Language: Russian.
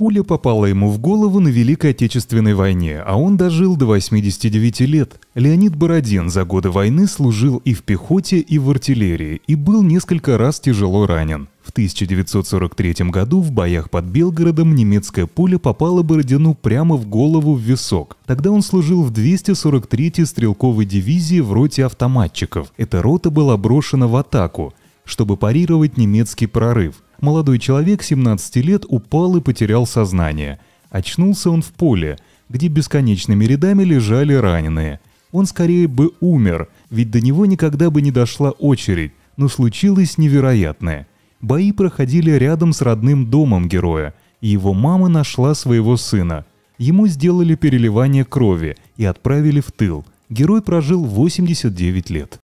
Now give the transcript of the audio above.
Пуля попала ему в голову на Великой Отечественной войне, а он дожил до 89 лет. Леонид Бородин за годы войны служил и в пехоте, и в артиллерии, и был несколько раз тяжело ранен. В 1943 году в боях под Белгородом немецкая пуля попала Бородину прямо в голову в висок. Тогда он служил в 243-й стрелковой дивизии в роте автоматчиков. Эта рота была брошена в атаку, чтобы парировать немецкий прорыв – молодой человек 17 лет упал и потерял сознание. Очнулся он в поле, где бесконечными рядами лежали раненые. Он скорее бы умер, ведь до него никогда бы не дошла очередь, но случилось невероятное. Бои проходили рядом с родным домом героя, и его мама нашла своего сына. Ему сделали переливание крови и отправили в тыл. Герой прожил 89 лет.